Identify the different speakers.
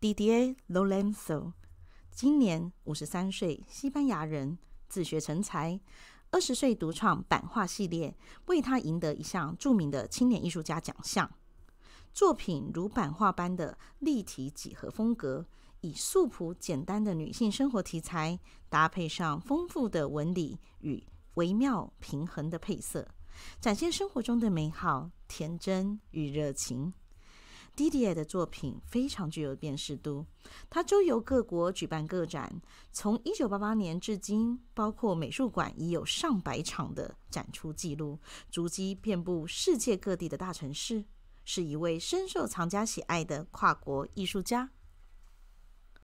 Speaker 1: Dda Rolando，今年五十三岁，西班牙人，自学成才。二十岁独创版画系列，为他赢得一项著名的青年艺术家奖项。作品如版画般的立体几何风格，以素朴简单的女性生活题材，搭配上丰富的纹理与微妙平衡的配色，展现生活中的美好、天真与热情。Dida i 的作品非常具有辨识度，他周游各国举办个展，从1988年至今，包括美术馆已有上百场的展出记录，足迹遍布世界各地的大城市，是一位深受藏家喜爱的跨国艺术家。